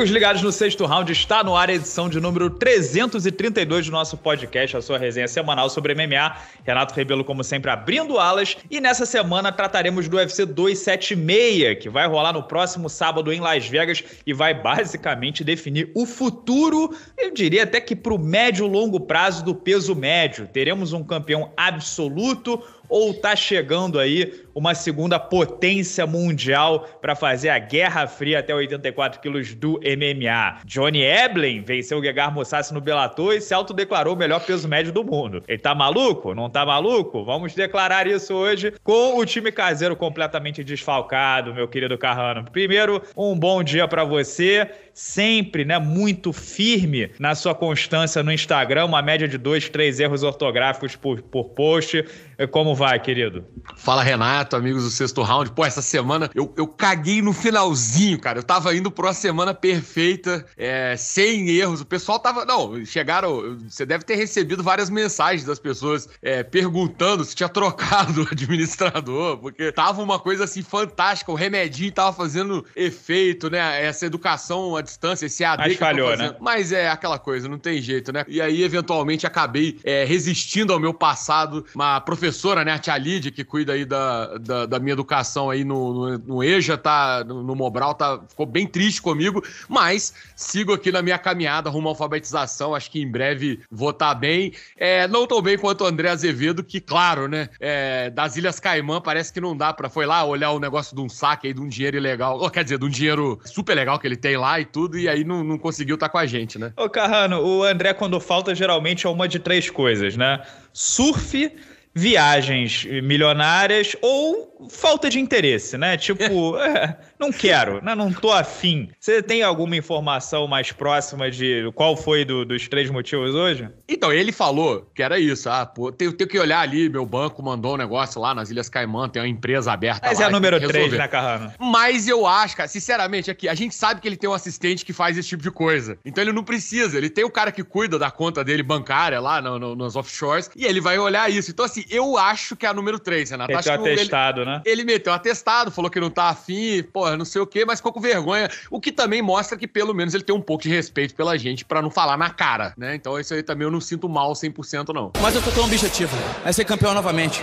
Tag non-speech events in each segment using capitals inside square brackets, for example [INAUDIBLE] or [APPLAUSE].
Amigos ligados no sexto round, está no ar a edição de número 332 do nosso podcast, a sua resenha semanal sobre MMA. Renato Rebelo, como sempre, abrindo alas. E nessa semana trataremos do UFC 276, que vai rolar no próximo sábado em Las Vegas e vai basicamente definir o futuro, eu diria até que para o médio longo prazo do peso médio. Teremos um campeão absoluto ou tá chegando aí uma segunda potência mundial para fazer a Guerra Fria até 84 quilos do MMA. Johnny Eblen venceu Gegar Mousasi no Bellator e se autodeclarou o melhor peso médio do mundo. Ele tá maluco? Não tá maluco? Vamos declarar isso hoje com o time caseiro completamente desfalcado, meu querido Carrano. Primeiro, um bom dia para você, sempre, né, muito firme na sua constância no Instagram, uma média de dois, três erros ortográficos por, por post. Como vai, querido? Fala, Renato amigos do sexto round. Pô, essa semana eu, eu caguei no finalzinho, cara. Eu tava indo pra uma semana perfeita, é, sem erros. O pessoal tava. Não, chegaram. Você deve ter recebido várias mensagens das pessoas é, perguntando se tinha trocado o administrador, porque tava uma coisa assim fantástica. O remedinho tava fazendo efeito, né? Essa educação à distância, esse AD. Mas falhou, né? Mas é aquela coisa, não tem jeito, né? E aí, eventualmente, acabei é, resistindo ao meu passado. Uma professora, né, a Tia Lídia, que cuida aí da, da, da, minha educação aí no, no, no EJA, tá, no, no, Mobral, tá, ficou bem triste comigo, mas sigo aqui na minha caminhada rumo à alfabetização, acho que em breve vou estar tá bem. É, não tão bem quanto o André Azevedo, que, claro, né, é, das Ilhas Caimã parece que não dá para foi lá olhar o negócio de um saque aí, de um dinheiro ilegal, ou, oh, quer dizer, de um dinheiro super legal que ele tem lá e tudo, e aí não, não conseguiu estar tá com a gente, né? Ô, Carrano, o André, quando falta, geralmente é uma de três coisas, né? Surf, viagens milionárias ou falta de interesse, né? Tipo, é. [LAUGHS] é, não quero, né? não tô afim. Você tem alguma informação mais próxima de qual foi do, dos três motivos hoje? Então, ele falou que era isso. Ah, pô, tenho, tenho que olhar ali, meu banco mandou um negócio lá nas Ilhas Caimã, tem uma empresa aberta Mas é lá. Mas é a número 3, né, Carrano? Mas eu acho, cara, sinceramente, aqui, é a gente sabe que ele tem um assistente que faz esse tipo de coisa. Então ele não precisa, ele tem o cara que cuida da conta dele bancária lá no, no, nos offshores, e ele vai olhar isso. Então, assim, eu acho que é a número 3, Renato. Né? Ele acho que atestado, ele... né? né? Ele meteu um atestado, falou que não tá afim, porra, não sei o quê, mas ficou com vergonha. O que também mostra que pelo menos ele tem um pouco de respeito pela gente para não falar na cara, né? Então isso aí também eu não sinto mal 100% não. Mas eu tô tão objetivo, é ser campeão novamente.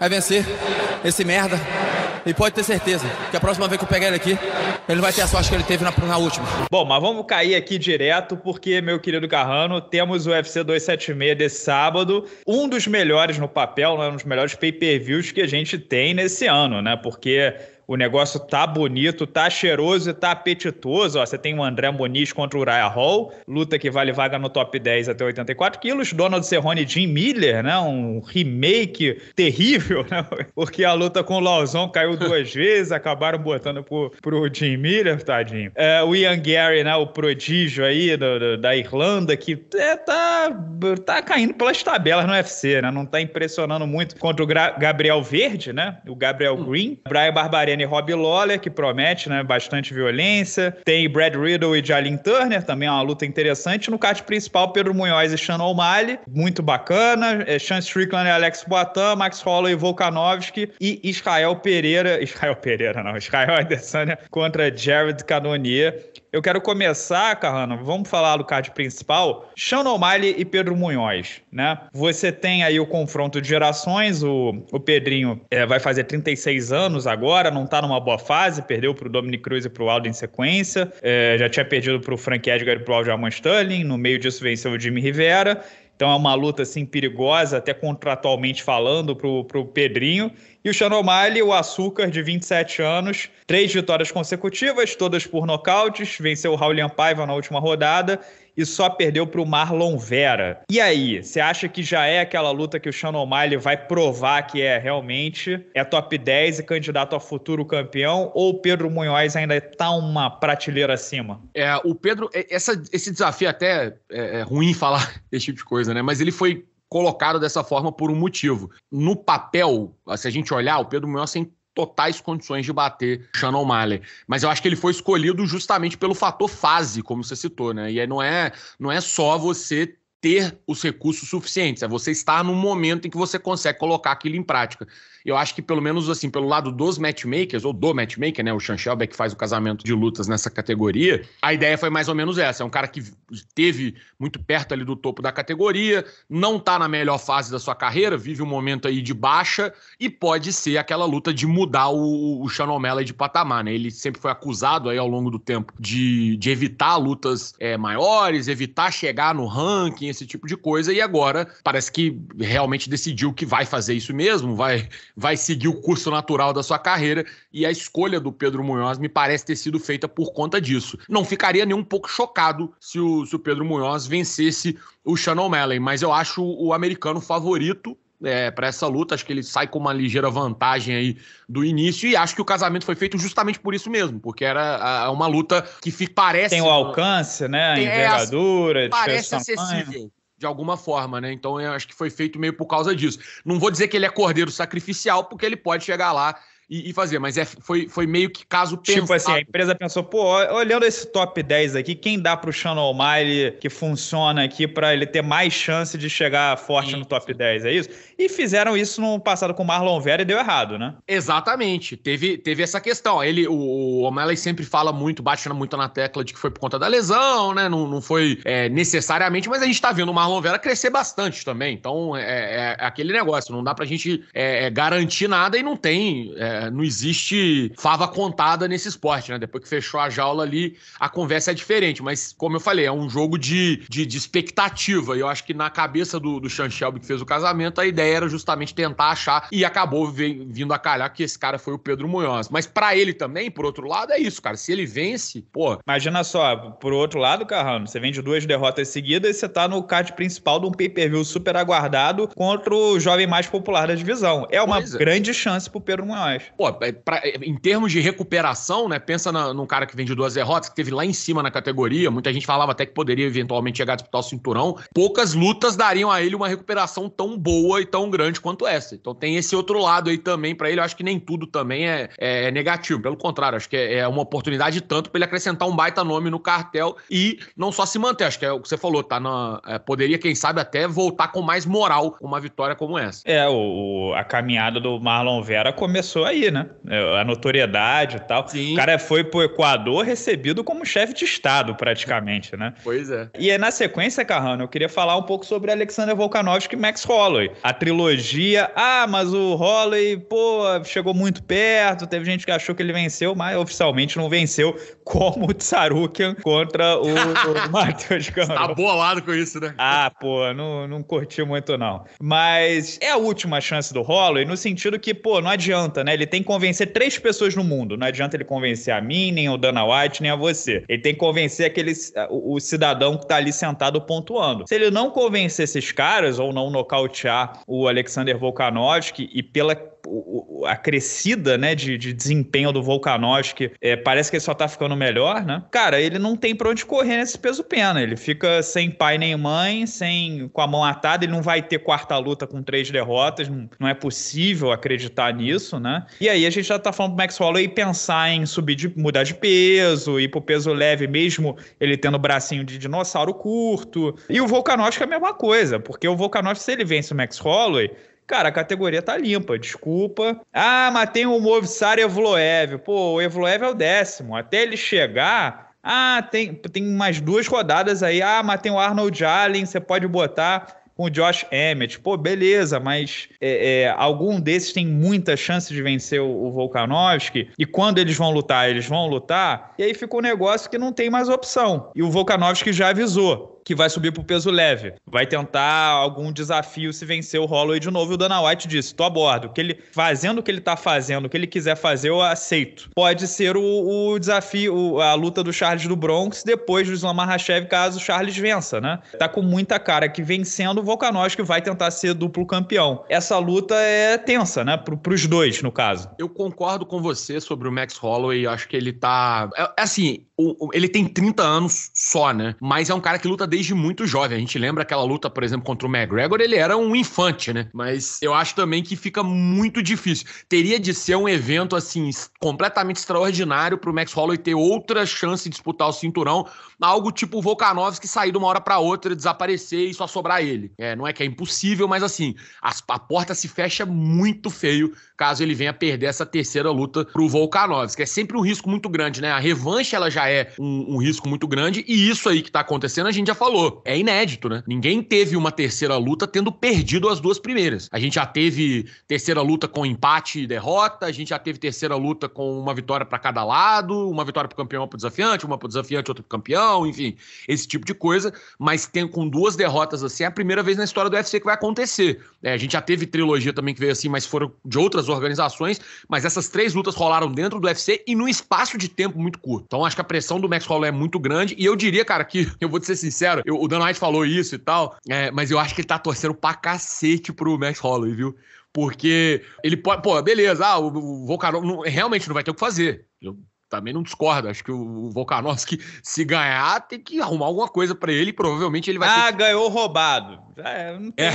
É vencer esse merda e pode ter certeza que a próxima vez que eu pegar ele aqui, ele vai ter a sorte que ele teve na, na última. Bom, mas vamos cair aqui direto, porque, meu querido Carrano, temos o UFC 276 desse sábado. Um dos melhores no papel, né, um dos melhores pay-per-views que a gente tem nesse ano, né? Porque o negócio tá bonito, tá cheiroso e tá apetitoso. Ó, você tem o André Moniz contra o Uriah Hall, luta que vale vaga no top 10 até 84 quilos. Donald Cerrone e Jim Miller, né? Um remake terrível, [LAUGHS] né? Porque a luta com o Lauzon caiu duas [LAUGHS] vezes, acabaram botando pro, pro Jim Miller, tadinho. É, o Ian Gary, né? O prodígio aí do, do, da Irlanda, que é, tá, tá caindo pelas tabelas no UFC, né? Não tá impressionando muito contra o Gra Gabriel Verde, né? O Gabriel hum. Green. Brian Barbarena e Robbie Lawler, que promete né, bastante violência. Tem Brad Riddle e Jalin Turner, também é uma luta interessante. No card principal, Pedro Munhoz e Sean O'Malley, muito bacana. É, Sean Strickland e Alex Boatan, Max Holloway e Volkanovski e Israel Pereira. Israel Pereira, não. Israel Adesanya né, contra Jared Cannonier. Eu quero começar, Carrano, vamos falar do card principal. Sean O'Malley e Pedro Munhoz, né? Você tem aí o confronto de gerações, o, o Pedrinho é, vai fazer 36 anos agora, não tá numa boa fase, perdeu pro Dominic Cruz e pro Aldo em sequência, é, já tinha perdido pro Frank Edgar e pro Aljamain Sterling, no meio disso venceu o Jimmy Rivera, então é uma luta assim perigosa, até contratualmente falando, para o Pedrinho. E o Sean O'Malley, o açúcar de 27 anos, três vitórias consecutivas, todas por nocautes, venceu o Raulian Paiva na última rodada e só perdeu para o Marlon Vera. E aí, você acha que já é aquela luta que o Shannon O'Malley vai provar que é realmente é top 10 e candidato a futuro campeão ou o Pedro Munhoz ainda está uma prateleira acima? É, o Pedro, é, essa, esse desafio até é, é ruim falar [LAUGHS] esse tipo de coisa, né? Mas ele foi colocado dessa forma por um motivo. No papel, se a gente olhar, o Pedro Munhoz tem totais condições de bater Shannon Malley. Mas eu acho que ele foi escolhido justamente pelo fator fase, como você citou, né? E aí não é, não é só você ter os recursos suficientes, é você estar num momento em que você consegue colocar aquilo em prática. Eu acho que pelo menos assim, pelo lado dos matchmakers, ou do matchmaker, né? O Sean Shelby que faz o casamento de lutas nessa categoria, a ideia foi mais ou menos essa. É um cara que teve muito perto ali do topo da categoria, não tá na melhor fase da sua carreira, vive um momento aí de baixa e pode ser aquela luta de mudar o, o Sean O'Malley de patamar, né? Ele sempre foi acusado aí ao longo do tempo de, de evitar lutas é, maiores, evitar chegar no ranking, esse tipo de coisa, e agora parece que realmente decidiu que vai fazer isso mesmo, vai vai seguir o curso natural da sua carreira. E a escolha do Pedro Munhoz me parece ter sido feita por conta disso. Não ficaria nem um pouco chocado se o, se o Pedro Munhoz vencesse o Shannon Mellon, mas eu acho o americano favorito é, para essa luta. Acho que ele sai com uma ligeira vantagem aí do início e acho que o casamento foi feito justamente por isso mesmo, porque era a, uma luta que fica, parece. Tem o alcance, né? A é, envergadura, é, parece acessível de alguma forma, né? Então eu acho que foi feito meio por causa disso. Não vou dizer que ele é cordeiro sacrificial, porque ele pode chegar lá e, e fazer. Mas é, foi, foi meio que caso tipo pensado. Tipo assim, a empresa pensou, pô, olhando esse top 10 aqui, quem dá pro Shannon O'Malley que funciona aqui para ele ter mais chance de chegar forte Sim. no top 10, é isso? E fizeram isso no passado com o Marlon Vera e deu errado, né? Exatamente. Teve, teve essa questão. Ele, o O'Malley sempre fala muito, bate muito na tecla de que foi por conta da lesão, né? Não, não foi é, necessariamente, mas a gente tá vendo o Marlon Vera crescer bastante também. Então, é, é, é aquele negócio, não dá pra gente é, é garantir nada e não tem é, é, não existe fava contada nesse esporte, né? Depois que fechou a jaula ali, a conversa é diferente. Mas, como eu falei, é um jogo de, de, de expectativa. E eu acho que na cabeça do, do Sean Shelby que fez o casamento, a ideia era justamente tentar achar e acabou vindo a calhar que esse cara foi o Pedro Munhoz. Mas para ele também, por outro lado, é isso, cara. Se ele vence, pô. Imagina só, por outro lado, Carrano, você vende duas derrotas seguidas e você tá no card principal de um pay-per-view super aguardado contra o jovem mais popular da divisão. É uma é. grande chance pro Pedro Munhoz pô, é, pra, é, em termos de recuperação, né? Pensa na, num cara que vende duas derrotas, que teve lá em cima na categoria. Muita gente falava até que poderia eventualmente chegar a disputar o cinturão. Poucas lutas dariam a ele uma recuperação tão boa e tão grande quanto essa. Então tem esse outro lado aí também para ele. Eu acho que nem tudo também é, é, é negativo. Pelo contrário, acho que é, é uma oportunidade tanto para ele acrescentar um baita nome no cartel e não só se manter. Acho que é o que você falou, tá? Na, é, poderia, quem sabe, até voltar com mais moral uma vitória como essa. É, o, a caminhada do Marlon Vera começou aí, né? É, a notoriedade e tal. Sim. O cara foi pro Equador recebido como chefe de Estado, praticamente, né? Pois é. E aí, na sequência, Carrano, eu queria falar um pouco sobre Alexander Volkanovski e Max Holloway. A trilogia, ah, mas o Holloway, pô, chegou muito perto, teve gente que achou que ele venceu, mas oficialmente não venceu, [LAUGHS] como o Tsarukian contra o, o [LAUGHS] Matheus Campos. Tá bolado com isso, né? Ah, pô, não, não curti muito, não. Mas é a última chance do Holloway, no sentido que, pô, não adianta, né? ele tem que convencer três pessoas no mundo. Não adianta ele convencer a mim, nem o Dana White, nem a você. Ele tem que convencer aquele, o, o cidadão que tá ali sentado pontuando. Se ele não convencer esses caras, ou não nocautear o Alexander Volkanovski, e pela a crescida né, de, de desempenho do Volkanovski, é, parece que ele só tá ficando melhor, né? Cara, ele não tem pra onde correr nesse peso pena. Ele fica sem pai nem mãe, sem com a mão atada, ele não vai ter quarta luta com três derrotas, não, não é possível acreditar nisso, né? E aí a gente já tá falando pro Max Holloway pensar em subir de, mudar de peso, ir pro peso leve mesmo, ele tendo bracinho de dinossauro curto. E o Volkanovski é a mesma coisa, porque o Volkanovski, se ele vence o Max Holloway, Cara, a categoria tá limpa, desculpa. Ah, mas tem o Movsar Evloev. Pô, o Evloev é o décimo. Até ele chegar, ah, tem, tem mais duas rodadas aí. Ah, mas tem o Arnold Allen, você pode botar com o Josh Emmett. Pô, beleza, mas é, é, algum desses tem muita chance de vencer o, o Volkanovski. E quando eles vão lutar, eles vão lutar. E aí fica um negócio que não tem mais opção. E o Volkanovski já avisou que vai subir pro peso leve. Vai tentar algum desafio se vencer o Holloway de novo. E o Dana White disse: tô a bordo. Que ele, fazendo o que ele tá fazendo, o que ele quiser fazer, eu aceito. Pode ser o, o desafio, a luta do Charles do Bronx depois do Islam Makhachev, caso o Charles vença, né? Tá com muita cara que vencendo o Volkanovski vai tentar ser duplo campeão. Essa luta é tensa, né? Pro, pros dois, no caso. Eu concordo com você sobre o Max Holloway. Acho que ele tá. É, é assim, ele tem 30 anos só, né? Mas é um cara que luta desde muito jovem. A gente lembra aquela luta, por exemplo, contra o McGregor, ele era um infante, né? Mas eu acho também que fica muito difícil. Teria de ser um evento, assim, completamente extraordinário pro Max Holloway ter outra chance de disputar o cinturão, algo tipo o Volkanovski sair de uma hora para outra, desaparecer e só sobrar ele. É, não é que é impossível, mas assim, a, a porta se fecha muito feio caso ele venha perder essa terceira luta pro Volkanovski. É sempre um risco muito grande, né? A revanche, ela já é um, um risco muito grande e isso aí que tá acontecendo, a gente já falou, é inédito, né? Ninguém teve uma terceira luta tendo perdido as duas primeiras. A gente já teve terceira luta com empate e derrota, a gente já teve terceira luta com uma vitória para cada lado, uma vitória pro campeão, pro desafiante, uma pro desafiante, outra pro campeão, enfim, esse tipo de coisa, mas tem com duas derrotas assim, é a primeira vez na história do UFC que vai acontecer. É, a gente já teve trilogia também que veio assim, mas foram de outras organizações, mas essas três lutas rolaram dentro do UFC e num espaço de tempo muito curto. Então acho que a pressão do Max Holloway é muito grande e eu diria, cara, que [LAUGHS] eu vou te ser sincero, sincero, eu, o Dan White falou isso e tal, é, mas eu acho que ele tá torcendo pra cacete pro Max Holloway, viu? Porque ele pode, pô, beleza, ah, o, o realmente não vai ter o que fazer também não discordo. Acho que o Volkanovski, [LAUGHS] se ganhar, tem que arrumar alguma coisa para ele. Provavelmente ele vai. Ah, ter... ganhou roubado. é, não tem.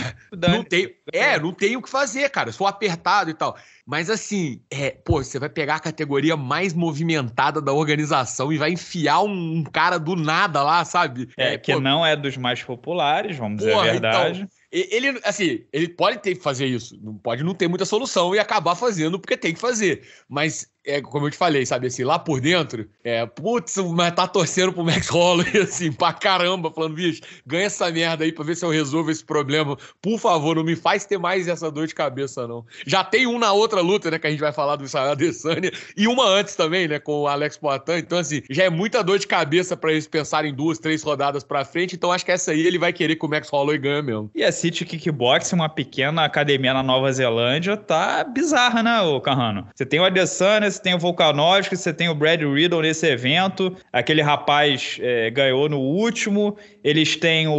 É, não tem, é, o que né? é, fazer, cara. Sou apertado e tal. Mas assim, é, pô, você vai pegar a categoria mais movimentada da organização e vai enfiar um, cara do nada lá, sabe? É, é que pô, não é dos mais populares, vamos porra, dizer a então, verdade. Então, ele, assim, ele pode ter que fazer isso, não pode não ter muita solução e acabar fazendo porque tem que fazer. Mas é, como eu te falei, sabe, assim, lá por dentro, é, putz, mas tá torcendo pro Max Holloway, [LAUGHS] assim, pra caramba, falando, bicho, ganha essa merda aí pra ver se eu resolvo esse problema. Por favor, não me faz ter mais essa dor de cabeça, não. Já tem um na outra luta, né, que a gente vai falar do Israel Adesanya, e uma antes também, né, com o Alex Poitin, então, assim, já é muita dor de cabeça para eles pensarem duas, três rodadas pra frente, então acho que essa aí ele vai querer que o Max Holloway ganhe mesmo. E a City Kickboxing, uma pequena academia na Nova Zelândia, tá bizarra, né, ô Carrano? Você tem o Adesanya, você tem o Volkanovski, você tem o Brad Riddle nesse evento. Aquele rapaz é, ganhou no último. Eles têm o,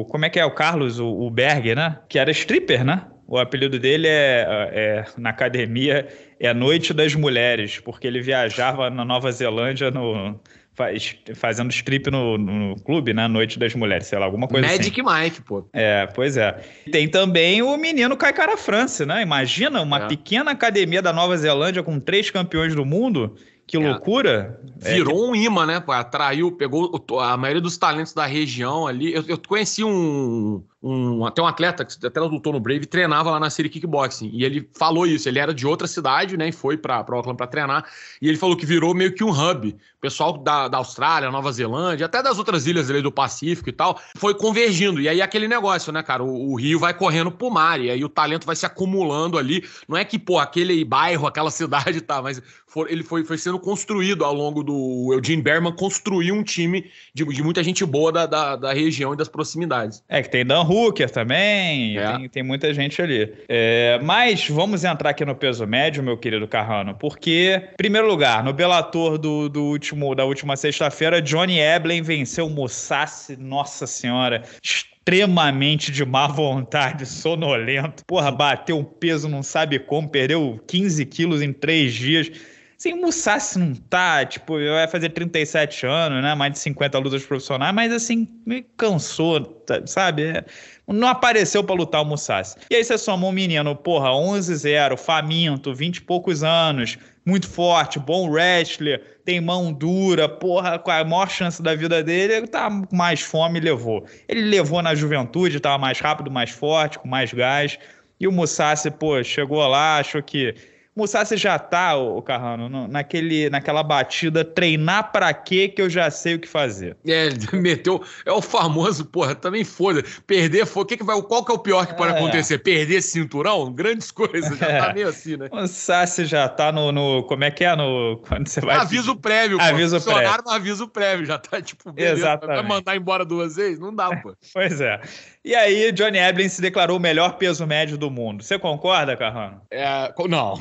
o, Como é que é o Carlos? O, o Berg, né? Que era stripper, né? O apelido dele é, é, na academia é Noite das Mulheres, porque ele viajava na Nova Zelândia no, faz, fazendo strip no, no, clube, na né? Noite das Mulheres, sei lá, alguma coisa Magic assim. Magic Mike, pô. É, pois é. Tem também o menino Caicara France, né? Imagina uma é. pequena academia da Nova Zelândia com três campeões do mundo. Que é. loucura. É Virou é. um imã, né? Atraiu, pegou a maioria dos talentos da região ali. Eu, eu conheci um, um até um atleta que até lutou no Brave treinava lá na série Kickboxing e ele falou isso ele era de outra cidade né e foi para Auckland para treinar e ele falou que virou meio que um hub o pessoal da, da Austrália Nova Zelândia até das outras ilhas ali do Pacífico e tal foi convergindo e aí aquele negócio né cara o, o rio vai correndo pro mar e aí o talento vai se acumulando ali não é que pô aquele bairro aquela [LAUGHS] cidade tá mas for, ele foi, foi sendo construído ao longo do Eugene Berman construiu um time de, de muita gente boa da, da, da região e das proximidades é que tem não Hooker também, é. tem, tem, muita gente ali. É, mas vamos entrar aqui no peso médio, meu querido Carrano, porque, em primeiro lugar, no Bellator do, do último, da última sexta-feira, Johnny Eblen venceu o Musashi, nossa senhora, extremamente de má vontade, sonolento. Porra, bateu um peso, não sabe como, perdeu 15 quilos em três dias Sim, o Musashi não tá, tipo, vai fazer 37 anos, né? Mais de 50 lutas profissionais, mas assim, me cansou, tá, sabe? É, não apareceu para lutar o Musashi. E aí você somou um menino, porra, 11-0, faminto, 20 e poucos anos, muito forte, bom wrestler, tem mão dura, porra, com a maior chance da vida dele, tá com mais fome levou. Ele levou na juventude, tava mais rápido, mais forte, com mais gás. E o Musashi, pô, chegou lá, achou que Mussassi já tá, o Carrano, no, naquele, naquela batida treinar para quê que eu já sei o que fazer. É, ele [LAUGHS] meteu, é o famoso, porra, também foda. Perder, foi, que que vai, qual que é o pior que pode é. acontecer? Perder cinturão? Grandes coisas, já tá é. tá meio assim, né? Mussassi já tá no, no, como é que é, no, quando você vai... Aviso prévio, aviso pô. Aviso prévio. Aviso prévio, já tá tipo, beleza, Exatamente. vai mandar embora duas vezes? Não dá, pô. [LAUGHS] pois é. E aí, Johnny Eblin se declarou o melhor peso médio do mundo. Você concorda, Carrano? É, [LAUGHS] não,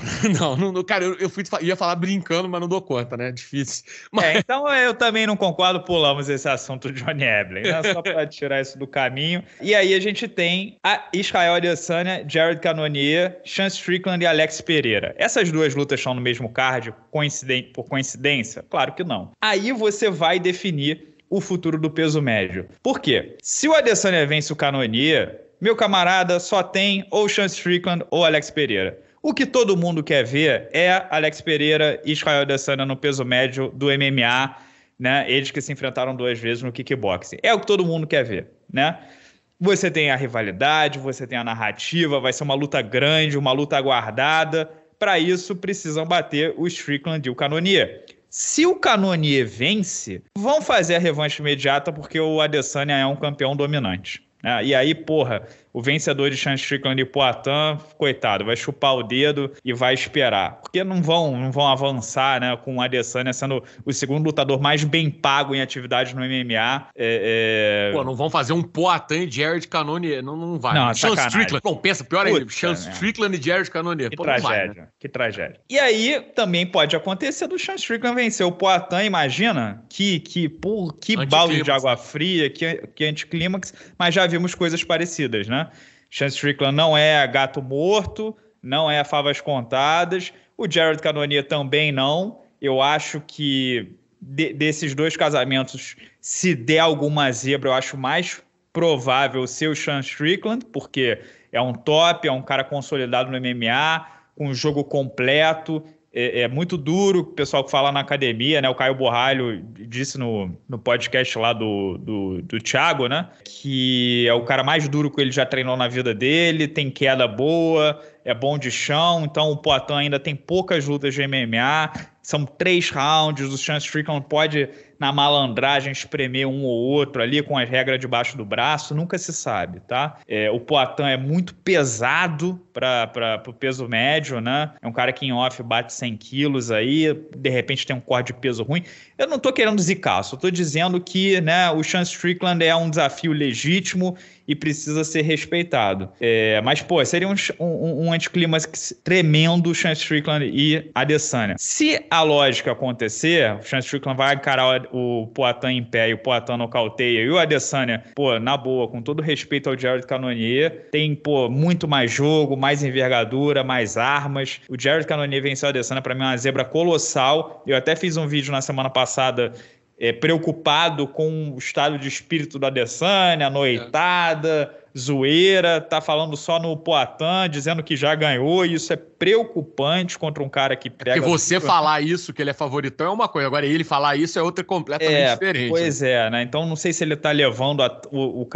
não, não, Cara, eu, eu fui, ia falar brincando, mas não dou conta, né? Difícil. [LAUGHS] Mas... É, então eu também não concordo, pulamos esse assunto do Johnny Eblin, né? Só para tirar isso do caminho. E aí a gente tem a Israel Adesanya, Jared Cannonier, Chance Strickland e Alex Pereira. Essas duas lutas estão no mesmo card, coinciden por coincidência? Claro que não. Aí você vai definir o futuro do peso médio. Por quê? Se o Adesanya vence o Canonia, meu camarada só tem ou Chance Strickland ou Alex Pereira. O que todo mundo quer ver é Alex Pereira e Israel Adesanya no peso médio do MMA, né? Eles que se enfrentaram duas vezes no kickboxing. É o que todo mundo quer ver, né? Você tem a rivalidade, você tem a narrativa, vai ser uma luta grande, uma luta aguardada. Para isso, precisam bater o Strickland e o Canonia. Se o Canonier vence, vão fazer a revanche imediata porque o Adesanya é um campeão dominante. Ah, e aí, porra, o vencedor de Sean Strickland e Poitin, coitado, vai chupar o dedo e vai esperar. Porque não vão, não vão avançar, né? Com o Adesanya sendo o segundo lutador mais bem pago em atividade no MMA. É, é... Pô, não vão fazer um Poitin e Jared Cannonier, não, não vai. Não, Sean sacanagem. Strickland. Bom, pensa, pior ainda, Sean né? Strickland e Jared Cannonier. Que Pô, tragédia, vai, né? que tragédia. E aí, também pode acontecer do Sean Strickland vencer o Poitin, imagina? Que, que, por que balde de água fria, que, que anticlímax, mas já vimos coisas parecidas, né? Chance Strickland não é gato morto, não é favas contadas. O Jared Canonia também não. Eu acho que de, desses dois casamentos, se der alguma zebra, eu acho mais provável ser o Sean Strickland, porque é um top, é um cara consolidado no MMA, com um jogo completo, é, é, muito duro, o pessoal que fala na academia, né? O Caio Borralho disse no, no podcast lá do, do, do Thiago, né? Que é o cara mais duro que ele já treinou na vida dele, tem queda boa, é bom de chão, então o Poitin ainda tem poucas lutas de MMA, são três rounds, o Sean Strickland pode, na malandragem, espremer um ou outro ali com as regras debaixo do braço, nunca se sabe, tá? É, o Poitin é muito pesado para o peso médio, né? É um cara que em off bate 100 quilos aí, de repente tem um corte de peso ruim. Eu não tô querendo zicar, só tô dizendo que né, o Sean Strickland é um desafio legítimo e precisa ser respeitado. É, mas, pô, seria um, um, um anticlímax tremendo Sean Strickland e Adesanya. Se a lógica acontecer, o Sean Strickland vai encarar o, o Poitin em pé e o Poitin nocauteia e o Adesanya, pô, na boa, com todo respeito ao Jared Cannonier, tem, pô, muito mais jogo, mais envergadura, mais armas. O Jared Cannonier venceu o Adesanya, para mim, é uma zebra colossal. Eu até fiz um vídeo na semana passada é, preocupado com o estado de espírito da Adesanya, a noitada, zoeira, tá falando só no Poitin, dizendo que já ganhou, e isso é preocupante contra um cara que é prega. Porque que você falar isso, que ele é favoritão, é uma coisa, agora ele falar isso é outra completamente é, diferente. Pois né? é, né? Então não sei se ele tá levando a, o, o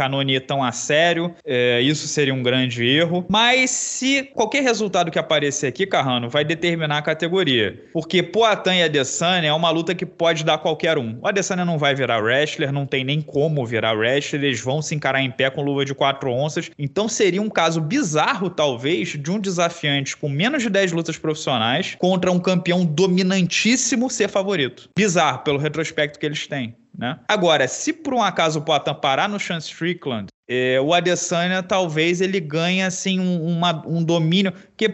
tão a sério, é, isso seria um grande erro, mas se qualquer resultado que aparecer aqui, Carrano, vai determinar a categoria, porque Poitin e Adesanya é uma luta que pode dar qualquer um. O Adesanya não vai virar wrestler, não tem nem como virar wrestler, eles vão se encarar em pé com luva de quatro 4 onças. Então seria um caso bizarro, talvez, de um desafiante com menos de 10 lutas profissionais contra um campeão dominantíssimo ser favorito. Bizarro, pelo retrospecto que eles têm. Né? Agora, se por um acaso o Poitin parar no Sean Strickland, eh, o Adesanya talvez ele ganhe assim, um, uma, um domínio. Porque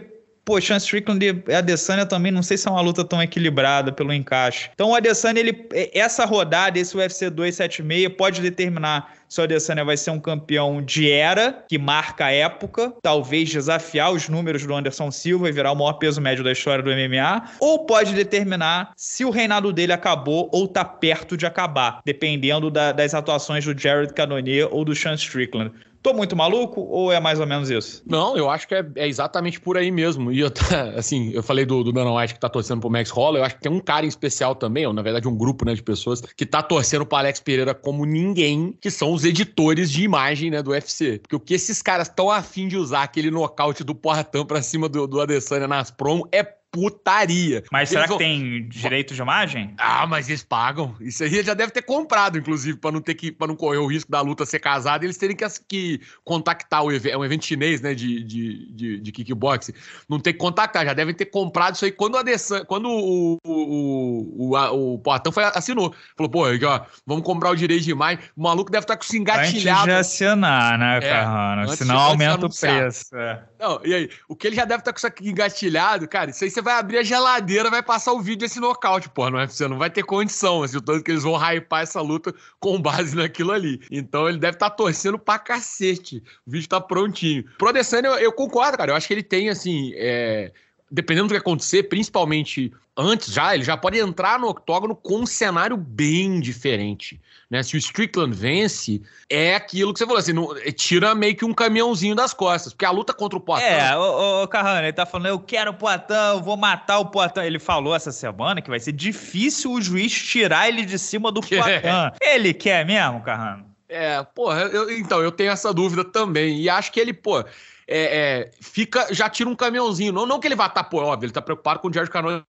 pô, Sean Strickland e Adesanya também não sei se é uma luta tão equilibrada pelo encaixe. Então o Adesanya, ele, eh, essa rodada, esse UFC 276 pode determinar se o Adesanya vai ser um campeão de era, que marca a época, talvez desafiar os números do Anderson Silva e virar o maior peso médio da história do MMA, ou pode determinar se o reinado dele acabou ou tá perto de acabar, dependendo da, das atuações do Jared Cannonier ou do Sean Strickland. Tô muito maluco ou é mais ou menos isso? Não, eu acho que é, é exatamente por aí mesmo. E eu, tá, [LAUGHS] assim, eu falei do, do Dana White que tá torcendo pro Max Holloway, eu acho que tem um cara em especial também, ou na verdade um grupo né, de pessoas, que tá torcendo pro Alex Pereira como ninguém, que são os editores de imagem né, do UFC. Porque o que esses caras estão afim de usar aquele nocaute do Portão pra cima do, do Adesanya nas promo é putaria. Mas eles será vão... que tem direito de imagem? Ah, mas eles pagam. Isso aí já deve ter comprado, inclusive, para não ter que para não correr o risco da luta ser casada, eles terem que, que contactar o evento, é um evento chinês, né, de, de, de, de kickboxing. Não tem que contactar, já devem ter comprado isso aí quando a Dessan, quando o o, o, o, o Portão foi, assinou. Falou, pô, aqui, ó, vamos comprar o direito de imagem. O maluco deve estar tá com se engatilhado. Antes de assinar, né, é, Carrano? Senão aumenta o preço. É. Não, e aí, o que ele já deve estar tá com isso aqui engatilhado, cara, isso aí você vai abrir a geladeira, vai passar o vídeo esse nocaute, porra, no UFC. É- não vai ter condição, assim, o tanto que eles vão hypar essa luta com base [LAUGHS] naquilo ali. Então ele deve estar tá torcendo pra cacete. O vídeo tá prontinho. Pro Adesanya, eu, eu concordo, cara. Eu acho que ele tem, assim, é, dependendo do que acontecer, principalmente antes já, ele já pode entrar no octógono com um cenário bem diferente. Né? Se o Strickland vence, é aquilo que você falou assim, não, é, tira meio que um caminhãozinho das costas, porque a luta contra o Poitin... É, o, o Carrano, ele tá falando, eu quero o Poitin, eu vou matar o Poitin. Ele falou essa semana que vai ser difícil o juiz tirar ele de cima do Poitin. [LAUGHS] É. Ele quer mesmo, Carrano? É, porra, eu, então, eu tenho essa dúvida também, e acho que ele, pô... Porra é, é, fica, já tira um caminhãozinho. Não, não que ele vá estar, tá, pô, óbvio, ele está preocupado com o Jared Cano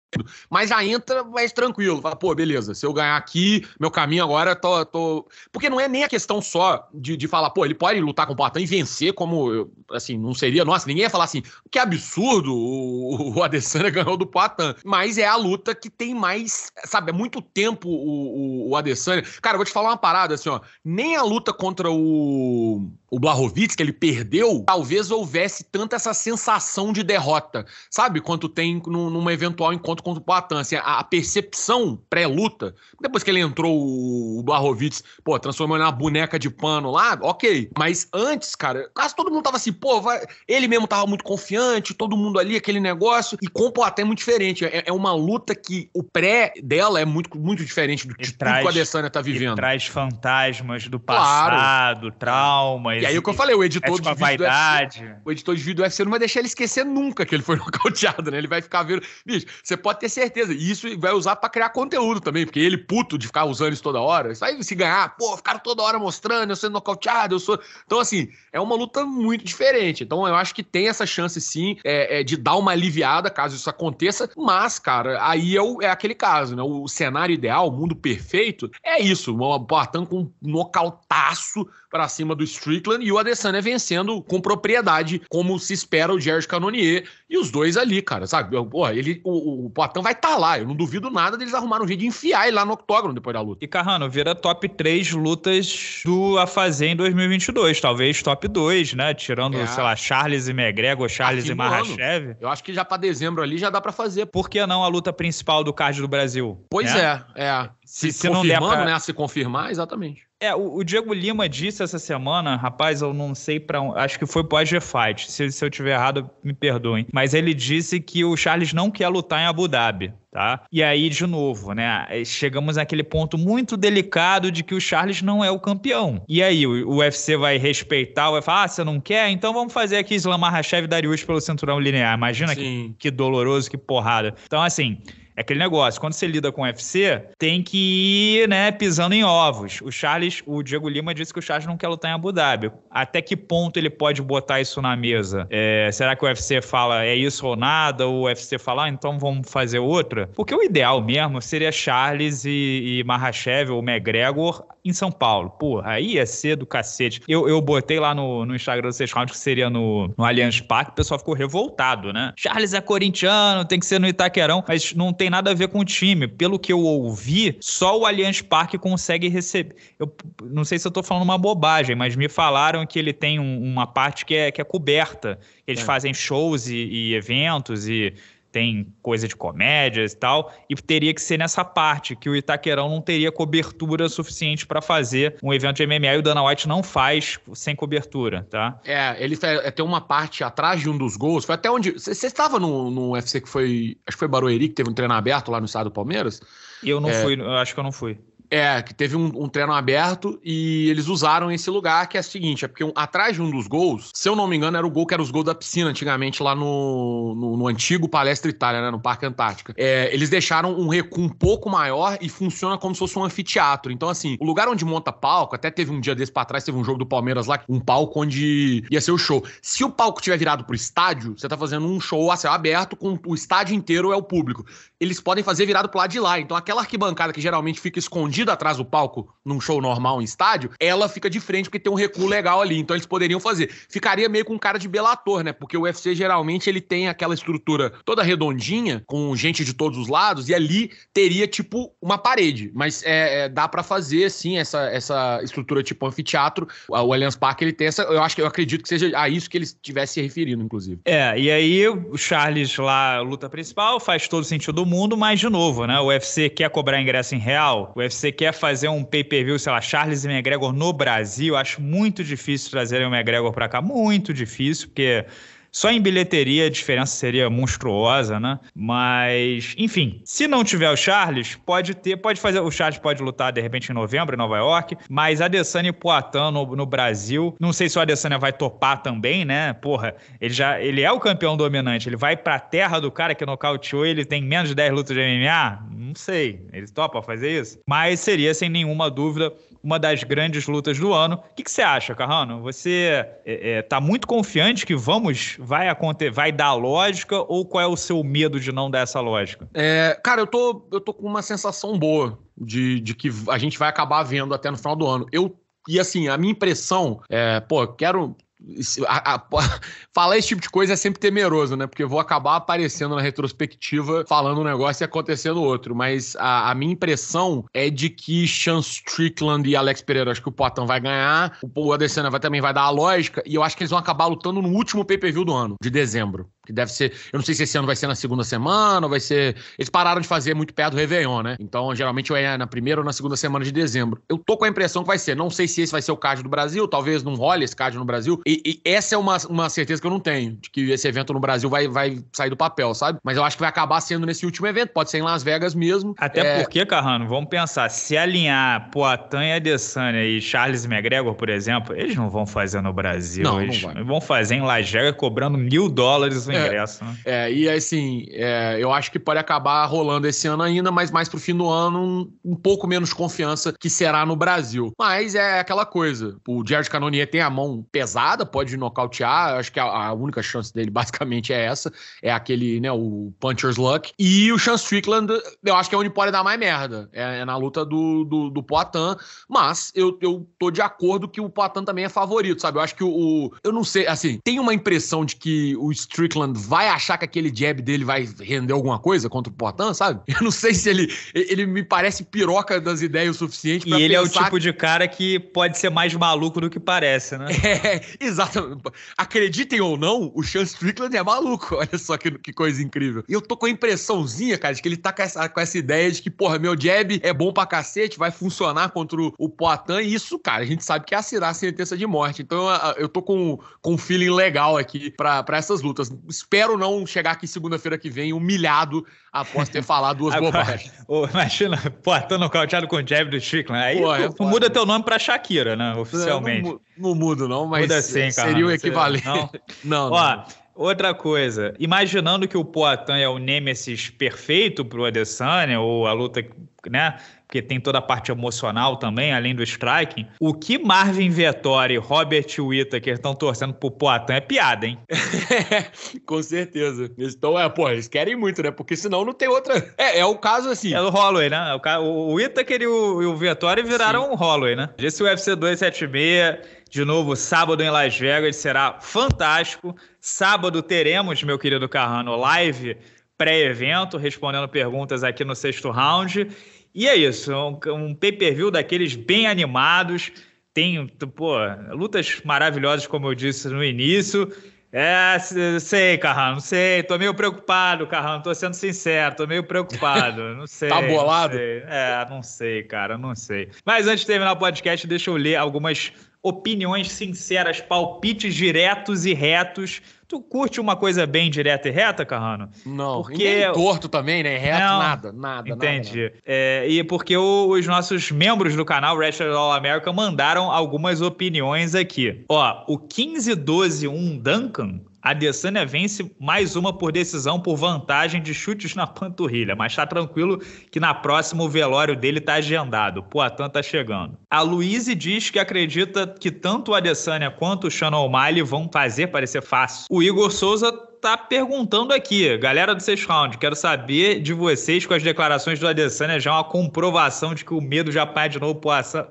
mas já entra mais tranquilo. Fala, pô, beleza, se eu ganhar aqui, meu caminho agora tô. tô... Porque não é nem a questão só de, de falar, pô, ele pode lutar com o Platão e vencer, como assim, não seria, nossa, ninguém ia falar assim, que absurdo o, o Adesanya ganhou do Platão. Mas é a luta que tem mais, sabe, há é muito tempo o, o, o Adesanya. Cara, eu vou te falar uma parada assim, ó. Nem a luta contra o, o Blahovic, que ele perdeu, talvez houvesse tanta essa sensação de derrota, sabe? Quanto tem num, num eventual encontro confronto contra o Poitin, assim, a, a percepção pré-luta, depois que ele entrou o, o Barrovitz, pô, transformou ele numa boneca de pano lá, ok. Mas antes, cara, quase todo mundo tava assim, pô, vai... ele mesmo tava muito confiante, todo mundo ali, aquele negócio, e com o Poitin é muito diferente. É, é, uma luta que o pré dela é muito, muito diferente do que tudo traz, que Adesanya tá vivendo. traz fantasmas do passado, claro. traumas. E aí o que eu falei, o editor é tipo de vídeo vaidade. UFC, o editor de vídeo do UFC não vai deixar ele esquecer nunca que ele foi [LAUGHS] nocauteado, né? Ele vai ficar vendo, bicho, você pode pode ter certeza. E isso vai usar para criar conteúdo também, porque ele puto de ficar usando isso toda hora, isso aí se ganhar, pô, ficaram toda hora mostrando, eu sou nocauteado, eu sou. Então, assim, é uma luta muito diferente. Então, eu acho que tem essa chance sim é, é, de dar uma aliviada caso isso aconteça, mas, cara, aí é, o, é aquele caso, né? O cenário ideal, o mundo perfeito, é isso. Uma Bartan com um nocautaço para cima do Strickland e o Adesanya vencendo com propriedade, como se espera o Jerry Cannonier, e os dois ali, cara, sabe? Porra, ele, o, o Platão vai estar tá lá. Eu não duvido nada deles arrumar um jeito de enfiar ele lá no octógono depois da luta. E Carrano, vira top 3 lutas do A Fazer em 2022. Talvez top 2, né? Tirando, é. sei lá, Charles e McGregor, Charles Aqui e Marrachev. Eu acho que já para dezembro ali já dá para fazer. Por que não a luta principal do card do Brasil? Pois né? é, é. Se, se, se não der pra... né? Se confirmar, exatamente. É, o, o, Diego Lima disse essa semana, rapaz, eu não sei para Acho que foi pro AG Fight. Se, se eu tiver errado, me perdoem. Mas ele disse que o Charles não quer lutar em Abu Dhabi, tá? E aí, de novo, né? É, chegamos naquele ponto muito delicado de que o Charles não é o campeão. E aí, o, o UFC vai respeitar, vai falar: ah, você não quer? Então vamos fazer aqui Islam Mahashev e Darius pelo cinturão linear. Imagina que, que doloroso, que porrada. Então, assim. É aquele negócio, quando você lida com o UFC, tem que ir, né, pisando em ovos. O Charles, o Diego Lima disse que o Charles não quer lutar em Abu Dhabi. Até que ponto ele pode botar isso na mesa? É, será que o UFC fala é isso ou nada? Ou o UFC fala, ah, então vamos fazer outra? Porque o ideal mesmo seria Charles e, e Mahashev ou McGregor em São Paulo. Porra, aí ia ser do cacete. Eu, eu botei lá no, no Instagram do Sexto Round que seria no, no Allianz Parque, o pessoal ficou revoltado, né? Charles é corintiano, tem que ser no Itaquerão, mas não tem tem nada a ver com o time. Pelo que eu ouvi, só o Allianz Parque consegue receber. Eu não sei se eu estou falando uma bobagem, mas me falaram que ele tem um, uma parte que é, que é coberta. Eles é. fazem shows e, e eventos e tem coisa de comédias e tal, e teria que ser nessa parte, que o Itaquerão não teria cobertura suficiente para fazer um evento de MMA e o Dana White não faz sem cobertura, tá? É, ele é, tem uma parte atrás de um dos gols, foi até onde. Você estava no, no UFC que foi. Acho que foi Barueri, que teve um treino aberto lá no estado do Palmeiras? Eu não é... fui, eu acho que eu não fui. É, que teve um, um, treino aberto e eles usaram esse lugar, que é o seguinte: é porque um, atrás de um dos gols, se eu não me engano, era o gol que era os gols da piscina antigamente lá no, no, no antigo Palestra Itália, né? No Parque Antártica. É, eles deixaram um recuo um pouco maior e funciona como se fosse um anfiteatro. Então, assim, o lugar onde monta palco, até teve um dia desse pra trás, teve um jogo do Palmeiras lá, um palco onde ia ser o show. Se o palco tiver virado pro estádio, você tá fazendo um show a céu aberto com o estádio inteiro é o público. Eles podem fazer virado pro lado de lá. Então, aquela arquibancada que geralmente fica escondida escondida atrás do palco num show normal em estádio, ela fica de frente porque tem um recuo legal ali. Então eles poderiam fazer. Ficaria meio com cara de belator, né? Porque o UFC geralmente ele tem aquela estrutura toda redondinha, com gente de todos os lados, e ali teria tipo uma parede. Mas é, é dá para fazer, sim, essa, essa estrutura tipo anfiteatro. O Allianz Parque ele tem essa. Eu acho que eu acredito que seja a isso que ele estivesse se referindo, inclusive. É, e aí o Charles lá, luta principal, faz todo sentido do mundo, mas de novo, né? O UFC quer cobrar ingresso em real, o UFC quer fazer um pay-per-view, sei lá, Charles e McGregor no Brasil, acho muito difícil trazer o McGregor para cá, muito difícil, porque só em bilheteria a diferença seria monstruosa, né? Mas, enfim, se não tiver o Charles, pode ter, pode fazer, o Charles pode lutar de repente em novembro em Nova York, mas a Adesanya e Poatan no, no, Brasil, não sei se o Adesanya vai topar também, né? Porra, ele já, ele é o campeão dominante, ele vai pra terra do cara que nocauteou, ele tem menos de 10 lutas de MMA, não sei, eles topam fazer isso? Mas seria, sem nenhuma dúvida, uma das grandes lutas do ano. O que, que você acha, Carrano? Você está é, é, tá muito confiante que vamos, vai acontecer, vai dar lógica ou qual é o seu medo de não dar essa lógica? É, cara, eu tô, eu tô com uma sensação boa de, de que a gente vai acabar vendo até no final do ano. Eu e assim, a minha impressão é, pô, quero a, a, [LAUGHS] falar esse tipo de coisa é sempre temeroso, né? Porque vou acabar aparecendo na retrospectiva falando um negócio e acontecendo outro. Mas a, a minha impressão é de que Sean Strickland e Alex Pereira, acho que o Potão vai ganhar, o Adesanya vai, também vai dar a lógica, e eu acho que eles vão acabar lutando no último pay-per-view do ano, de dezembro que deve ser. Eu não sei se esse ano vai ser na segunda semana, ou vai ser. Eles pararam de fazer muito perto do Réveillon, né? Então, geralmente é na primeira ou na segunda semana de dezembro. Eu tô com a impressão que vai ser. Não sei se esse vai ser o card do Brasil, talvez não role esse card no Brasil. E, e, essa é uma, uma certeza que eu não tenho, de que esse evento no Brasil vai, vai sair do papel, sabe? Mas eu acho que vai acabar sendo nesse último evento, pode ser em Las Vegas mesmo. Até é... porque, Carrano, vamos pensar, se alinhar Poitin e Adesanya e Charles McGregor, por exemplo, eles não vão fazer no Brasil. Não, eles não vão fazer em Las Vegas cobrando mil dólares é, ingresso. É, né? é e assim, é, eu acho que pode acabar rolando esse ano ainda, mas mais pro fim do ano, um, um pouco menos confiança que será no Brasil. Mas é aquela coisa, o Jared Cannonier tem a mão pesada, pode nocautear, acho que a, a, única chance dele [LAUGHS] basicamente é essa, é aquele, né, o puncher's luck. E o Sean Strickland, eu acho que é onde pode dar mais merda, é, é na luta do, do, do Poitin, mas eu, eu tô de acordo que o Poitin também é favorito, sabe? Eu acho que o, o eu não sei, assim, tem uma impressão de que o Strickland vai achar que aquele jab dele vai render alguma coisa contra o Portan, sabe? [LAUGHS] Eu não sei se ele. Ele me parece piroca das ideias o suficiente pra E ele é o tipo que... de cara que pode ser mais maluco do que parece, né? [LAUGHS] É, exatamente. Acreditem ou não, o Sean Strickland é maluco. [LAUGHS] Olha só que, que coisa incrível. E eu tô com a impressãozinha, cara, de que ele tá com essa, com essa ideia de que, porra, meu jab é bom pra cacete, vai funcionar contra o, o Poitin. E isso, cara, a gente sabe que é assinar a sentença de morte. Então eu, eu tô com, com um feeling legal aqui pra, pra essas lutas espero não chegar aqui segunda-feira que vem humilhado após ter falado duas [LAUGHS] bobagens. Oh, imagina, pô, tô nocauteado com o Jeb do Strickland. Né? Aí pô, tu, é tu muda teu nome pra Shakira, né? Oficialmente. Não, não, não mudo, não, mas muda sim, cara, seria o equivalente. [LAUGHS] Não, não. Ó, Outra coisa, imaginando que o Poatan é o nemesis perfeito para o Adesanya, ou a luta, né, porque tem toda a parte emocional também, além do striking. O que Marvin Vettori e Robert Whittaker estão torcendo pro Poitin é piada, hein? [LAUGHS] Com certeza. Então, é, pô, eles querem muito, né? Porque senão não tem outra. É, é o caso assim. É o Holloway, né? É o, o Whittaker e o, e o Vettori viraram o um Holloway, né? Esse UFC 276. De novo, sábado em Las Vegas será fantástico. Sábado teremos, meu querido Carrano, live pré-evento, respondendo perguntas aqui no sexto round. E é isso, é um, um pay-per-view daqueles bem animados. Tem, pô, lutas maravilhosas, como eu disse no início. É, sei, Carrano, não sei. Tô meio preocupado, Carrano. tô sendo sincero, tô meio preocupado. [LAUGHS] Não sei. tá bolado? Não sei. É, não sei, cara, não sei. Mas antes de terminar o podcast, deixa eu ler algumas opiniões sinceras, palpites diretos e retos. Tu curte uma coisa bem direta e reta, Carrano? Não, porque e torto também, né? Reto, Não, nada, nada. Entendi. Nada. É, e porque os nossos membros do canal Ratchet All America mandaram algumas opiniões aqui. Ó, o 1512 1 Duncan Adesanya vence mais uma por decisão por vantagem de chutes na panturrilha, mas está tranquilo que na próxima o velório dele está agendado. O Poatan tá chegando. A Luíse diz que acredita que tanto o Adesanya quanto o Shannon O'Malley vão fazer parecer fácil. O Igor Souza tá perguntando aqui, galera do sexto round, quero saber de vocês com as declarações do Adesanya já é uma comprovação de que o medo já pai de novo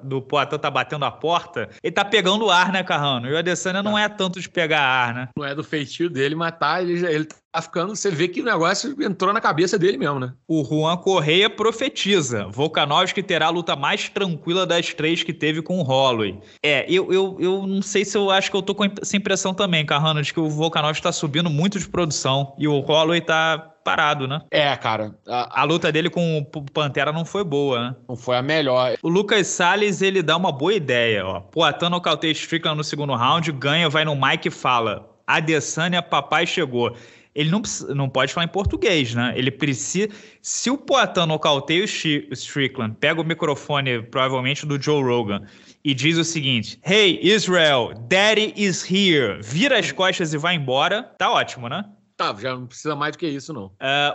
do Poatan tá batendo a porta. Ele tá pegando ar, né, Carrano? E o Adesanya não tá. é tanto de pegar ar, né? Não é do feitio dele, mas tá, ele, ele Tá ficando, você vê que o negócio entrou na cabeça dele mesmo, né? O Juan Correia profetiza. Volkanovski terá a luta mais tranquila das três que teve com o Holloway. É, eu, eu, eu não sei se eu acho que eu tô com essa impressão também, Carrano, de que o Volkanovski tá subindo muito de produção e o Holloway tá parado, né? É, cara. A, a, luta dele com o Pantera não foi boa, né? Não foi a melhor. O Lucas Salles, ele dá uma boa ideia, ó. Poatan nocauteia Strickland no segundo round, ganha, vai no Mike e fala... Adesanya, papai chegou ele não, não pode falar em português, né? Ele precisa. Se o Poitin nocauteia o Strickland, pega o microfone, provavelmente, do Joe Rogan, e diz o seguinte: Hey, Israel, daddy is here. Vira as costas e vai embora, tá ótimo, né? Tá, já não precisa mais do que isso, não.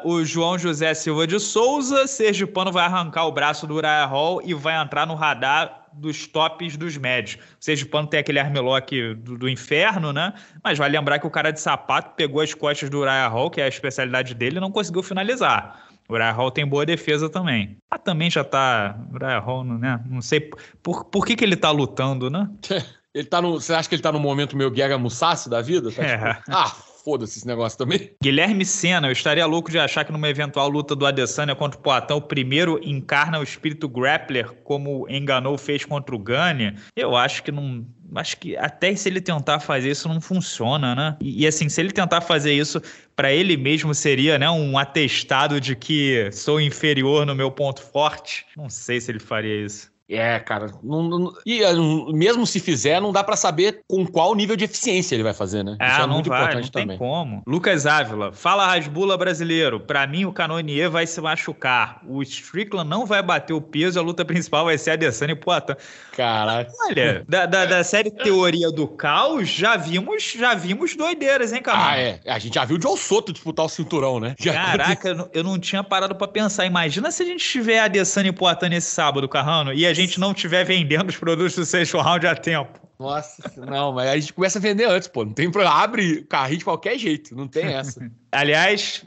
Uh, o João José Silva de Souza, Sergipano vai arrancar o braço do Uriah Hall e vai entrar no radar dos tops dos médios. Ou seja, o Pano tem aquele armlock do, do, inferno, né? Mas vai vale lembrar que o cara de sapato pegou as costas do Uriah Hall, que é a especialidade dele, e não conseguiu finalizar. O Uriah Hall tem boa defesa também. Ah, também já tá. O Uriah Hall, né? Não sei por, por que, que ele tá lutando, né? [LAUGHS] Ele tá no, você acha que ele tá no momento meio Guerra mussace da vida? Tá, é. tipo, é. ah, foda-se esse negócio também. [LAUGHS] Guilherme Senna, eu estaria louco de achar que numa eventual luta do Adesanya contra o Poitin, o primeiro encarna o espírito grappler como enganou fez contra o Gane. Eu acho que não, acho que até se ele tentar fazer isso não funciona, né? E, e assim, se ele tentar fazer isso para ele mesmo seria, né, um atestado de que sou inferior no meu ponto forte. Não sei se ele faria isso. É, cara. Não, não, e ah, mesmo se fizer, não dá para saber com qual nível de eficiência ele vai fazer, né? Ah, Isso é não muito vai, importante não também. Tem como. Lucas Ávila, fala Rasbula brasileiro. Para mim, o Canonier vai se machucar. O Strickland não vai bater o peso. A luta principal vai ser a Adesanya e Caraca. Olha, da, da, da, série Teoria do Caos, já vimos, já vimos doideiras, hein, cara? Ah, é. A gente já viu o John Soto disputar o cinturão, né? Já Caraca, eu não tinha parado para pensar. Imagina se a gente tiver a Adesanya e Poatan nesse sábado, Carrano, e a gente não estiver vendendo os produtos do sexto round a tempo. Nossa, não, mas a gente começa a vender antes, pô. Não tem problema. Abre carrinho de qualquer jeito, não tem essa. [LAUGHS] Aliás,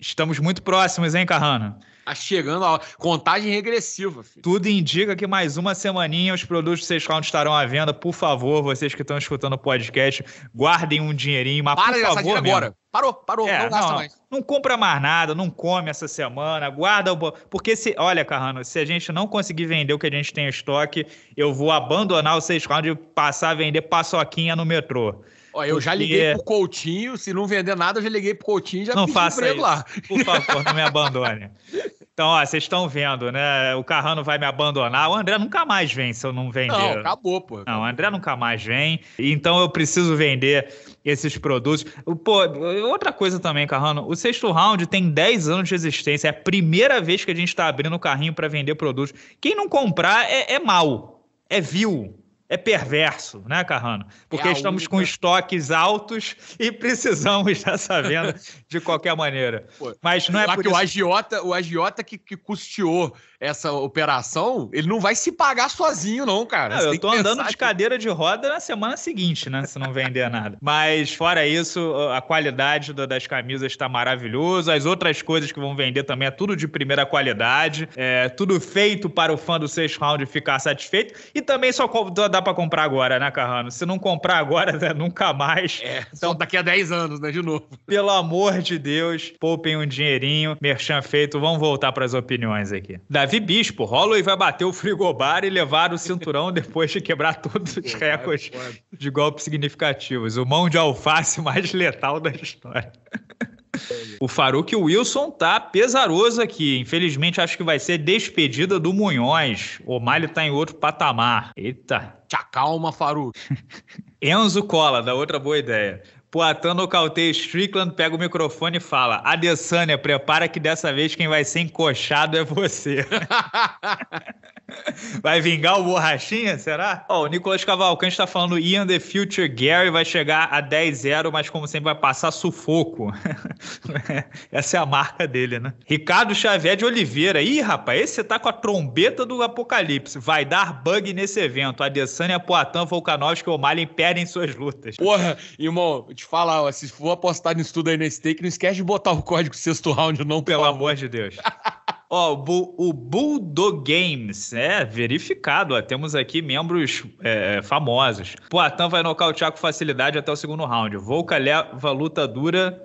estamos muito próximos, hein, Carrano? Tá chegando a contagem regressiva, filho. Tudo indica que mais uma semaninha os produtos do Seis Round estarão à venda. Por favor, vocês que estão escutando o podcast, guardem um dinheirinho, mas Para por favor, agora. Mesmo. Parou, parou, é, não gasta não, mais. Não compra mais nada, não come essa semana, guarda o. Porque se. Olha, Carrano, se a gente não conseguir vender o que a gente tem em estoque, eu vou abandonar o Seis Round e passar a vender paçoquinha no metrô. Ó, eu já liguei é... pro Coutinho, se não vender nada, eu já liguei pro Coutinho e já não faça emprego isso. lá. Por favor, não me abandone. Então, ó, vocês estão vendo, né? O Carrano vai me abandonar. O André nunca mais vem se eu não vender. Não, acabou, pô. Não, o André nunca mais vem. Então, eu preciso vender esses produtos. Pô, outra coisa também, Carrano. O sexto round tem 10 anos de existência. É a primeira vez que a gente está abrindo o carrinho para vender produtos. Quem não comprar é, é mal, é vil é perverso, né, Carrano? Porque é estamos única. com estoques altos e precisamos dessa [LAUGHS] venda de qualquer maneira. Pô, Mas não é por que isso... o agiota, o agiota que, que custeou essa operação, ele não vai se pagar sozinho, não, cara. Não, eu tô andando de cadeira de roda na semana seguinte, né? Se não vender nada. Mas fora isso, a qualidade das camisas está maravilhosa. As outras coisas que vão vender também é tudo de primeira qualidade. É tudo feito para o fã do sexto round ficar satisfeito. E também só dá para comprar agora, né, Carrano? Se não comprar agora, né, nunca mais. É, então, daqui a 10 anos, né? De novo. Pelo amor de Deus, poupem um dinheirinho. Merchan feito, vamos voltar para as opiniões aqui. Davi Bispo, Holloway vai bater o frigobar e levar o cinturão depois de quebrar todos os recordes de golpes significativos. O mão de alface mais letal da história. O Faruk Wilson tá pesaroso aqui. Infelizmente, acho que vai ser despedida do Munhões. O Mali tá em outro patamar. Eita. Te acalma, Faruk. [LAUGHS] Enzo Cola, da outra boa ideia. Poitin tipo, ah, nocauteia Strickland, pega o microfone e fala: Adesanya, prepara que dessa vez quem vai ser encoxado é você. [LAUGHS] [LAUGHS] Vai vingar o Borrachinha, será? Ó, oh, o Nicolas Cavalcante está falando Ian the Future Gary vai chegar a 10-0, mas como sempre vai passar sufoco. [LAUGHS] Essa é a marca dele, né? Ricardo Xavier de Oliveira. Ih, rapaz, esse tá com a trombeta do apocalipse. Vai dar bug nesse evento. Adesanya, Poitin, Volkanovski e O'Malley perdem suas lutas. Porra, irmão, te falar, ó, se for apostar nisso tudo aí nesse take, não esquece de botar o código sexto round não, pelo amor de Deus. [LAUGHS] Ó, oh, o Bulldog Games, é verificado. Ó. Temos aqui membros é, famosos. Poatan vai nocautear com facilidade até o segundo round. Volca leva luta dura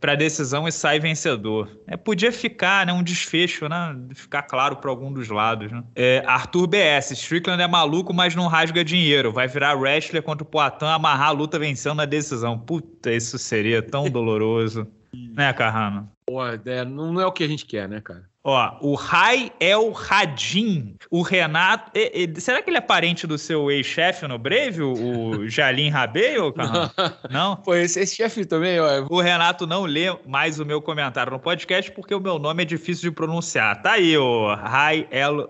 para decisão e sai vencedor. É, podia ficar, né, um desfecho, né, ficar claro para algum dos lados. Né? É, Arthur BS, Strickland é maluco, mas não rasga dinheiro. Vai virar wrestler contra o Poatan, amarrar a luta vencendo na decisão. Puta, isso seria tão doloroso. [LAUGHS] né, Carrano? Pô, é, não é o que a gente quer, né, cara? Ó, o Rai El é Radim, O Renato. E, e, será que ele é parente do seu ex-chefe no Breve, o, [LAUGHS] Jalim Rabeio, Carrão? Não? Pô, esse, esse chefe também, ó. O Renato não lê mais o meu comentário no podcast porque o meu nome é difícil de pronunciar. Tá aí, o Rai El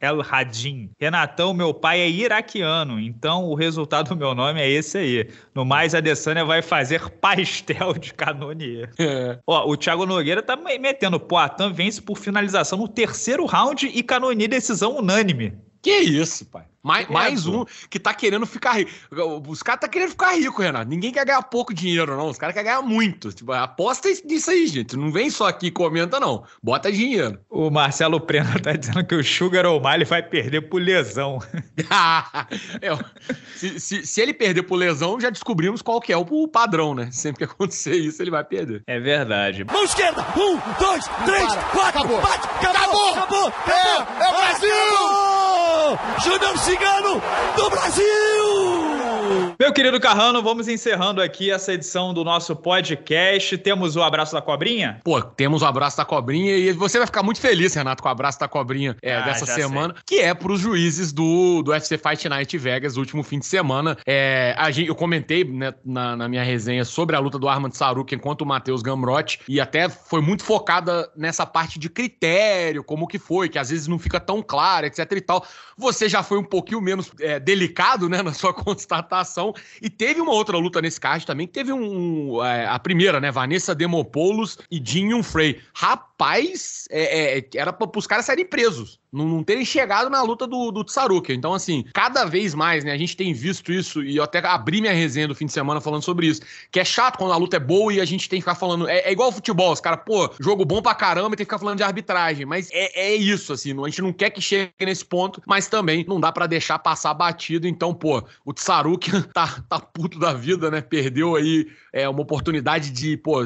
El Hadin. Renatão, meu pai é iraquiano, então o resultado do meu nome é esse aí. No mais, a Adesanya vai fazer pastel de canonier. [LAUGHS] É. Ó, o Thiago Nogueira tá metendo. Poitin vence por finalização no terceiro round e canonier decisão unânime. Que isso, pai. Mais, mais um que tá querendo ficar rico. Os caras tá querendo ficar rico, Renato. Ninguém quer ganhar pouco dinheiro, não. Os caras querem ganhar muito. Tipo, aposta nisso é aí, gente. Não vem só aqui e comenta, não. Bota dinheiro. O Marcelo Prena tá dizendo que o Sugar O'Malley vai perder por lesão. [LAUGHS] é, se, se, se, ele perder por lesão, já descobrimos qual que é o padrão, né? Sempre que acontecer isso, ele vai perder. É verdade. Mão esquerda! Um, dois, três, quatro! Acabou! Bate, Acabou! acabou, acabou, acabou. É, é o Brasil! Acabou. Júnior Cigano do Brasil! Meu querido Carrano, vamos encerrando aqui essa edição do nosso podcast. Temos o abraço da cobrinha? Pô, temos o abraço da cobrinha e você vai ficar muito feliz, Renato, com o abraço da cobrinha é, ah, dessa semana, sei. que é para os juízes do, do UFC Fight Night Vegas, último fim de semana. É, a gente, eu comentei né, na, na, minha resenha sobre a luta do Armand Saruk enquanto o Matheus Gamrotti e até foi muito focada nessa parte de critério, como que foi, que às vezes não fica tão claro, etc e tal. Você já foi um pouquinho menos é, delicado, né, na sua [LAUGHS] constatação então, e teve uma outra luta nesse card também, que teve um. É, a primeira, né? Vanessa Demopoulos e Jin Frey. Rapaz, é, é, é era para os caras serem presos não, não terem chegado na luta do, do Tsaruka. Então, assim, cada vez mais, né, a gente tem visto isso, e eu até abri minha resenha do fim de semana falando sobre isso, que é chato quando a luta é boa e a gente tem que ficar falando. É, é igual futebol, os caras, pô, jogo bom pra caramba e tem que ficar falando de arbitragem. Mas é, é isso, assim, a gente não quer que chegue nesse ponto, mas também não dá para deixar passar batido. Então, pô, o Tsaruka [LAUGHS] tá, tá puto da vida, né? Perdeu aí é, uma oportunidade de, pô,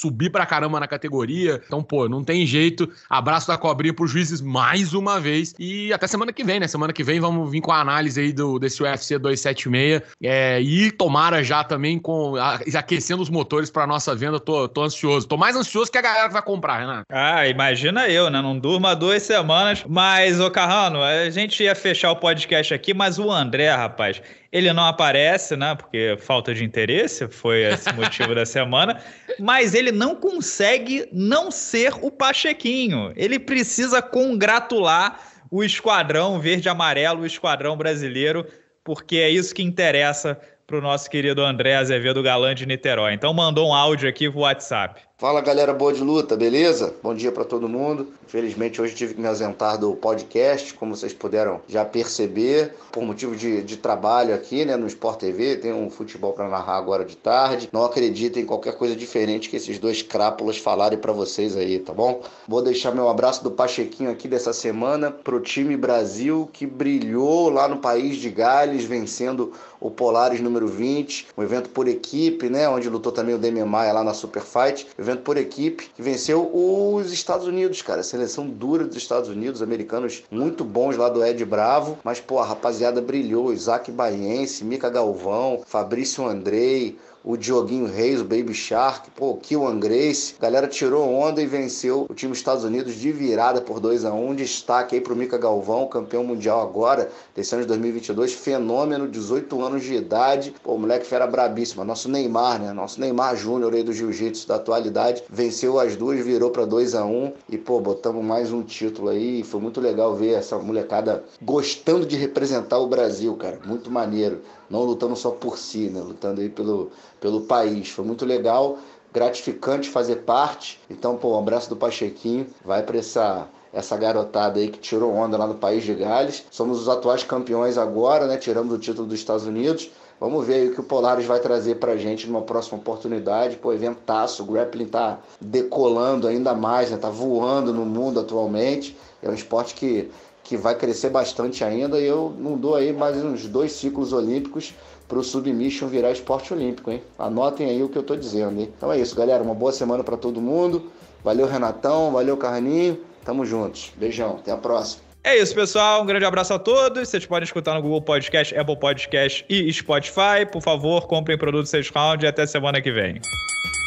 subir pra caramba na categoria. Então, pô, não tem jeito. Abraço da cobrinha pros juízes mais uma vez. E até semana que vem, né? Semana que vem vamos vir com a análise aí do, desse UFC 276. É, e tomara já também com a, aquecendo os motores pra nossa venda. Tô, tô ansioso. Tô mais ansioso que a galera que vai comprar, Renato. Ah, imagina eu, né? Não durma duas semanas. Mas, ô Carrano, a gente ia fechar o podcast aqui, mas o André, rapaz, ele não aparece, né? Porque falta de interesse, foi esse motivo da semana. [LAUGHS] Mas ele ele não consegue não ser o Pachequinho. Ele precisa congratular o esquadrão verde-amarelo, o esquadrão brasileiro, porque é isso que interessa para o nosso querido André Azevedo Galã de Niterói. Então mandou um áudio aqui via WhatsApp. Fala galera boa de luta, beleza? Bom dia para todo mundo. Infelizmente hoje tive que me ausentar do podcast, como vocês puderam já perceber, por motivo de, de trabalho aqui, né, no Sport TV. Tem um futebol para narrar agora de tarde. Não acreditem em qualquer coisa diferente que esses dois crápulas falarem para vocês aí, tá bom? Vou deixar meu abraço do Pachequinho aqui dessa semana pro time Brasil que brilhou lá no país de Gales, vencendo o Polaris número 20, um evento por equipe, né, onde lutou também o Demi Maia lá na Super Fight evento por equipe, que venceu os Estados Unidos, cara. seleção dura dos Estados Unidos, americanos muito bons lá do Ed Bravo, mas, pô, a rapaziada brilhou. Isaac Baiense, Mica Galvão, Fabrício Andrei, o Dioguinho Reis, o Baby Shark, pô, Kiwan Grace. A galera tirou onda e venceu o time dos Estados Unidos de virada por 2 a 1 um. Destaque aí pro Mica Galvão, campeão mundial agora, desse ano de 2022. Fenômeno, 18 anos de idade. Pô, moleque fera brabíssima. Nosso Neymar, né? Nosso Neymar Júnior aí do Jiu-Jitsu da atualidade. Venceu as duas, virou para 2 a 1 um. E, pô, botamos mais um título aí. Foi muito legal ver essa molecada gostando de representar o Brasil, cara. Muito maneiro não lutando só por si, né? lutando aí pelo, pelo país. Foi muito legal, gratificante fazer parte. Então, pô, um abraço do Pachequinho, vai para essa essa garotada aí que tirou onda lá no país de Gales. Somos os atuais campeões agora, né? Tiramos o título dos Estados Unidos. Vamos ver o que o Polaris vai trazer pra gente numa próxima oportunidade. Pô, eventaço, o grappling tá decolando ainda mais, né? Tá voando no mundo atualmente. É um esporte que que vai crescer bastante ainda. E eu não dou aí mais uns dois ciclos olímpicos para o Submission virar esporte olímpico, hein? Anotem aí o que eu estou dizendo, hein? Então é isso, galera. Uma boa semana para todo mundo. Valeu, Renatão. Valeu, Carninho. Tamo juntos. Beijão. Até a próxima. É isso, pessoal. Um grande abraço a todos. Vocês podem escutar no Google Podcast, Apple Podcast e Spotify. Por favor, comprem produtos 6 round e até semana que vem.